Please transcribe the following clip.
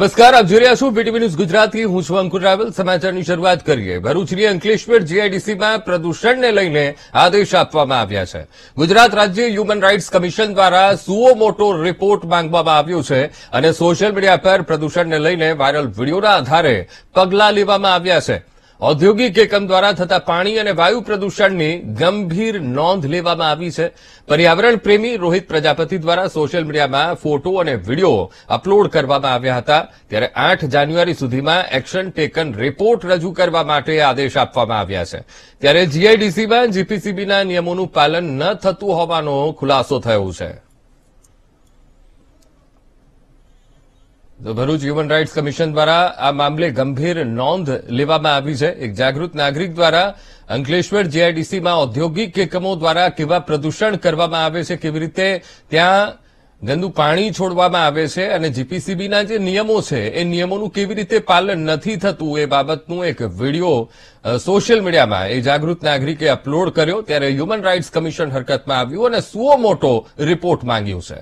નમસ્કાર આપ જોઈ રહ્યા છો બીટીવી ન્યૂઝ ગુજરાતી હું છું અંકુર રાવલ સમાચારની શરૂઆત કરીએ ભરૂચની અંકલેશ્વર જીઆઈડીસીમાં પ્રદૂષણને લઈને આદેશ આપવામાં આવ્યા છે ગુજરાત રાજ્ય હ્યુમન રાઇટ્સ કમિશન દ્વારા સુઓ મોટો રિપોર્ટ માંગવામાં આવ્યો છે અને સોશિયલ મીડિયા પર પ્રદૂષણને લઈને વાયરલ વિડીયોના આધારે પગલાં લેવામાં આવ્યા છે ઔદ્યોગિક એકમ દ્વારા થતા પાણી અને વાયુ પ્રદૂષણની ગંભીર નોંધ લેવામાં આવી છે પર્યાવરણ પ્રેમી રોહિત પ્રજાપતિ દ્વારા સોશિયલ મીડિયામાં ફોટો અને વિડીયો અપલોડ કરવામાં આવ્યા હતા ત્યારે આઠ જાન્યુઆરી સુધીમાં એક્શન ટેકન રિપોર્ટ રજૂ કરવા માટે આદેશ આપવામાં આવ્યા છે ત્યારે જીઆઈડીસીમાં જીપીસીબીના નિયમોનું પાલન ન થતું હોવાનો ખુલાસો થયો છે ભરૂચ હ્યુમન રાઇટ્સ કમિશન દ્વારા આ મામલે ગંભીર નોંધ લેવામાં આવી છે એક જાગૃત નાગરિક દ્વારા અંકલેશ્વર જીઆઈડીસીમાં ઔદ્યોગિક એકમો દ્વારા કેવા પ્રદૂષણ કરવામાં આવે છે કેવી રીતે ત્યાં ગંદુ પાણી છોડવામાં આવે છે અને જીપીસીબીના જે નિયમો છે એ નિયમોનું કેવી રીતે પાલન નથી થતું એ બાબતનું એક વિડીયો સોશિયલ મીડિયામાં એ જાગૃત નાગરિકે અપલોડ કર્યો ત્યારે હ્યુમન રાઇટ્સ કમિશન હરકતમાં આવ્યું અને સુઓ મોટો રિપોર્ટ માંગ્યો છે